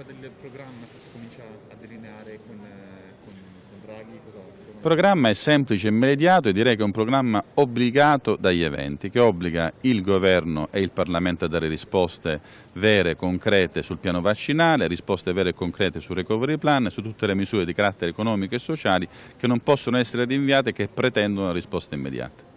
aveva del programma che si comincia a delineare con, eh, con, con Draghi? Il programma è semplice, e immediato e direi che è un programma obbligato dagli eventi, che obbliga il governo e il Parlamento a dare risposte vere e concrete sul piano vaccinale, risposte vere e concrete sul recovery plan, su tutte le misure di carattere economico e sociali che non possono essere rinviate e che pretendono risposte immediate.